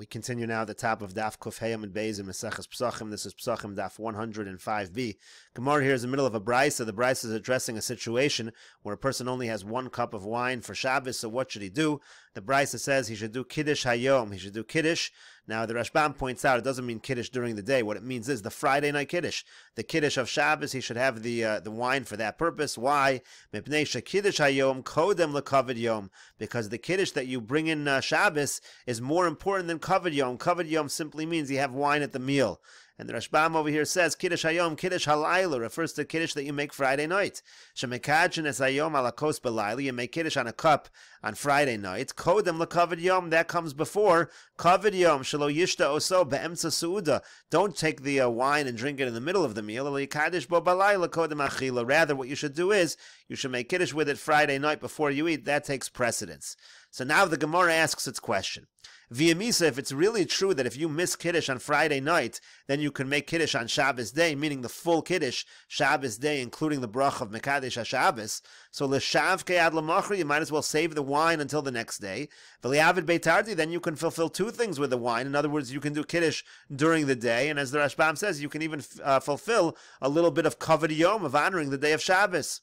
We continue now at the top of Daf Kuf Hayam and Beis and Meseches Psachim. This is Psachim Daf 105b. Gemara here is in the middle of a brisa. The brisa is addressing a situation where a person only has one cup of wine for Shabbos. So what should he do? The brisa says he should do Kiddush Hayom. He should do Kiddush now, the Rashbam points out it doesn't mean Kiddush during the day. What it means is the Friday night Kiddush. The Kiddush of Shabbos, he should have the uh, the wine for that purpose. Why? Because the Kiddush that you bring in uh, Shabbos is more important than Kavod Yom. Kavod Yom simply means you have wine at the meal. And the Rashbam over here says Kiddush Hayom, Kiddush Halayla refers to Kiddush that you make Friday night. Shemekajin es Hayom ala kos belayla. You make Kiddush on a cup on Friday night. Kodem lekavid Yom. That comes before kavid Yom. Shelo yishta oso beemtsa suuda. Don't take the uh, wine and drink it in the middle of the meal. Rather, what you should do is you should make kiddush with it Friday night before you eat. That takes precedence. So now the Gemara asks its question. Via Misa, if it's really true that if you miss Kiddush on Friday night, then you can make Kiddush on Shabbos day, meaning the full Kiddush, Shabbos day, including the brach of Mekadesh HaShabbos. So l'shav ad l'machri, you might as well save the wine until the next day. V'li'avid beitardi, then you can fulfill two things with the wine. In other words, you can do Kiddush during the day, and as the Rashbam says, you can even uh, fulfill a little bit of kavod yom, of honoring the day of Shabbos.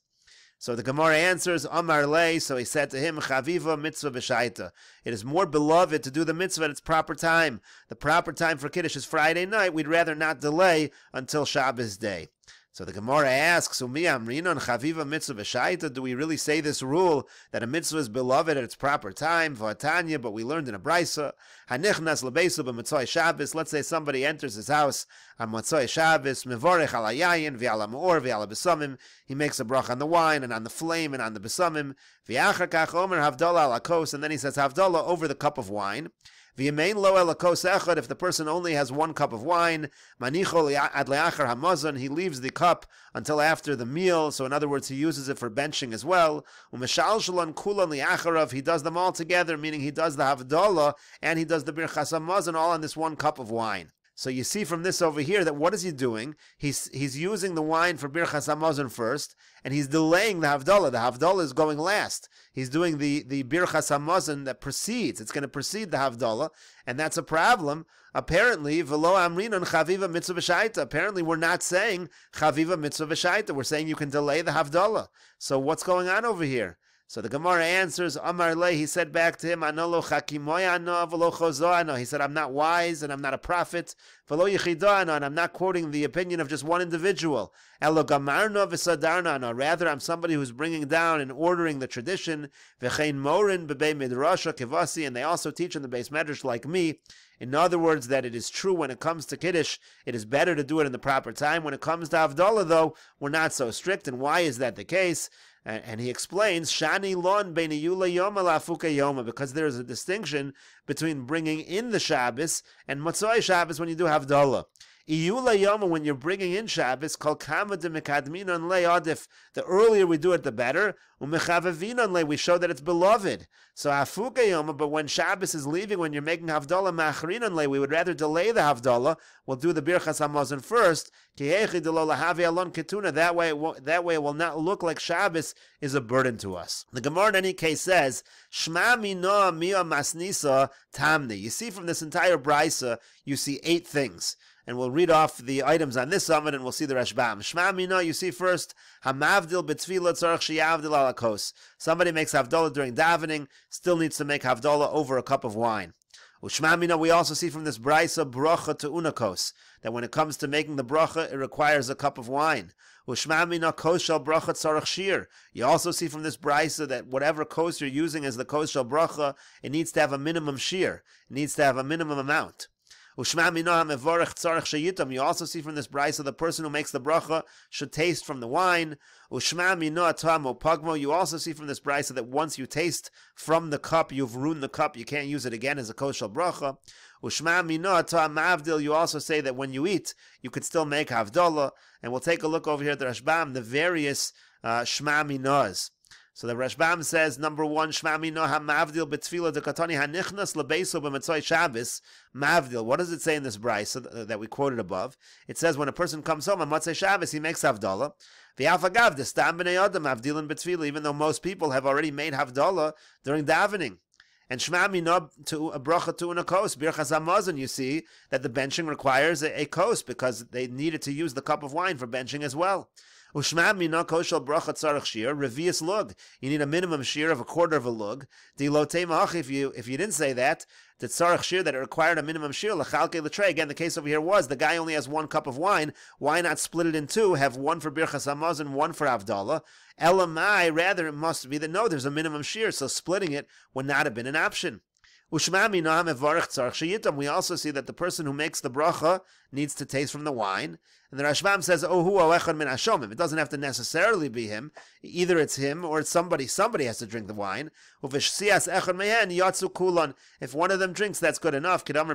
So the Gemara answers, Amar Le, so he said to him, Chaviva mitzvah b'shaita. It is more beloved to do the mitzvah at its proper time. The proper time for Kiddush is Friday night. We'd rather not delay until Shabbos day. So the Gemara asks, Umi Amrinon Chaviva Mitzvah Shaita, do we really say this rule that a mitzvah is beloved at its proper time, Vatanya, but we learned in a brisa, Hanichnas Lebesu b'Matzoy Shabbos, let's say somebody enters his house on Matzoy Shabbos, Mevorech ala Yayin, V'ala Besamim, he makes a brach on the wine, and on the flame, and on the Besamim, V'achar Kach Omer Havdalah Alakos, and then he says Havdalah over the cup of wine, V'yemein lo elakos echad, if the person only has one cup of wine, manicho ad leachar hamazon, he leaves the cup until after the meal, so in other words, he uses it for benching as well. U'meshal shalon kulon liacharav, he does them all together, meaning he does the havdalah and he does the birchas hamazon all on this one cup of wine. So you see from this over here that what is he doing? He's he's using the wine for birchas hamazon first, and he's delaying the havdalah. The havdalah is going last he's doing the the birchas hamazon that precedes. It's going to precede the havdalah, and that's a problem. Apparently, velo amrinon chaviva mitzvah shaita. Apparently, we're not saying chaviva mitzvah shaita. We're saying you can delay the havdalah. So what's going on over here? So the Gemara answers, Amar Le, he said back to him, Anolo chakimoyano velo chozoano. He said, I'm not wise and I'm not a prophet. and I'm not quoting the opinion of just one individual. Elo gamarno Rather, I'm somebody who's bringing down and ordering the tradition. V'chein morin bebe midrasha kivasi. And they also teach in the base medrash like me. In other words, that it is true when it comes to Kiddush, it is better to do it in the proper time. When it comes to Avdullah, though, we're not so strict. And why is that the case? And, he explains, Shani lon yula yoma lafukay yoma, because there is a distinction between bringing in the Shabbos and Matzoi Shabbos when you do Havdalah when you're bringing in Shabbos, called The earlier we do it, the better. We show that it's beloved. So Afuka Yoma, but when Shabbos is leaving, when you're making Havdalah Machrinonle, we would rather delay the Havdalah. We'll do the Birchas Hamazon first. That way, that way it will not look like Shabbos is a burden to us. The Gemara in any case says, Shma mia masnisa tamni. You see from this entire brisa, you see eight things and we'll read off the items on this summit, and we'll see the reshbam. Shema Mina, you see first, Hamavdil b'tfila tzarech sheyavdil alakos. Somebody makes Havdalah during davening, still needs to make Havdalah over a cup of wine. Ushma Mina, we also see from this brisa bracha to unakos, that when it comes to making the bracha, it requires a cup of wine. Ushma Mina Brocha bracha shir. You also see from this brisa that whatever kos you're using as the koshal bracha, it needs to have a minimum shir. It needs to have a minimum amount. You also see from this brisa the person who makes the bracha should taste from the wine. You also see from this brisa that once you taste from the cup, you've ruined the cup. You can't use it again as a kosher bracha. You also say that when you eat, you could still make havdalah. And we'll take a look over here at the Rashbam, the various uh, shma minos. So the Rashbam says, number one, Shmami noha mavdil betfila dekatoni hanichnas lebeiso b'metzoy Shabbos mavdil. What does it say in this brayso so that we quoted above? It says when a person comes home on Matzei Shabbos, he makes havdalah. the destam b'nei adam in betfila. Even though most people have already made havdalah during davening. And Shmami no to a bracha to a kos birchas amazon. You see that the benching requires a, a kos because they needed to use the cup of wine for benching as well. Ushma mina koshel bracha tzarech shir revius lug. You need a minimum shir of a quarter of a lug. Dilote mach. If you if you didn't say that, the tzarech shir that it required a minimum shir lechalke letre. Again, the case over here was the guy only has one cup of wine. Why not split it in two? Have one for birchas hamaz and one for avdallah. Elamai. Rather, it must be that no, there's a minimum shir. So splitting it would not have been an option. We also see that the person who makes the bracha needs to taste from the wine. And the Rashbam says, Ohu min hashomim. It doesn't have to necessarily be him. Either it's him or it's somebody. Somebody has to drink the wine. If one of them drinks, that's good enough. As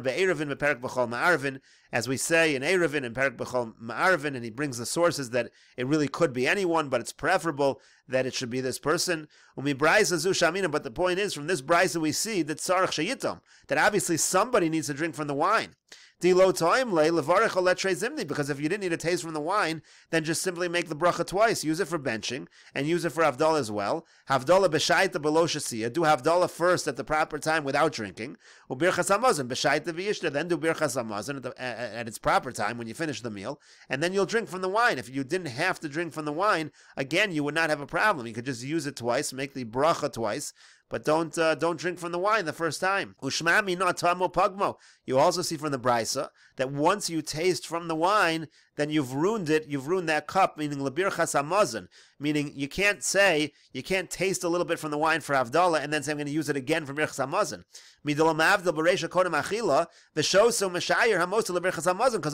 we say in Erevin and Perak Bechol Ma'arvin, and he brings the sources that it really could be anyone, but it's preferable that it should be this person. But the point is, from this brisa we see that sarach sheyitom, that obviously somebody needs to drink from the wine. Dilo toimle zimni. Because if you didn't need a taste from the wine, then just simply make the bracha twice. Use it for benching and use it for havdalah as well. Havdalah b'shaita below Do havdalah first at the proper time without drinking. Ubirchas hamazon b'shaita v'yishna. Then do birchas hamazon at, at, its proper time when you finish the meal, and then you'll drink from the wine. If you didn't have to drink from the wine, again you would not have a problem. You could just use it twice, make the bracha twice but don't uh, don't drink from the wine the first time. Ushmami not tamo pugmo. You also see from the brisa that once you taste from the wine, then you've ruined it. You've ruined that cup, meaning labirchas hamazon, meaning you can't say you can't taste a little bit from the wine for avdala and then say I'm going to use it again for birchas hamazon. Because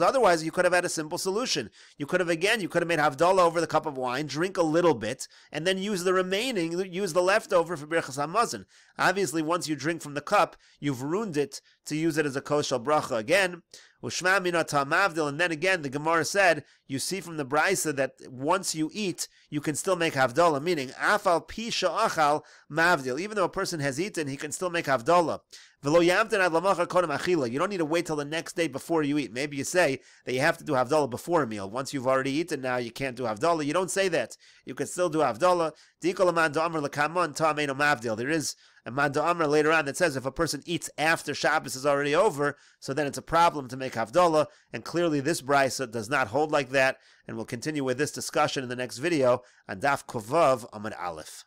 otherwise you could have had a simple solution. You could have again, you could have made havdalah over the cup of wine, drink a little bit, and then use the remaining, use the leftover for birchas hamazon. Obviously, once you drink from the cup, you've ruined it to use it as a kosher bracha again and then again the Gemara said you see from the brisa that once you eat, you can still make havdalah. Meaning, afal pi achal mavdil. Even though a person has eaten, he can still make havdalah. You don't need to wait till the next day before you eat. Maybe you say that you have to do havdalah before a meal. Once you've already eaten, now you can't do havdalah. You don't say that. You can still do havdalah. There is a man amr later on that says if a person eats after Shabbos is already over, so then it's a problem to make havdalah. And clearly, this brisa does not hold like that that, and we'll continue with this discussion in the next video on Daf Kovav Amud Aleph.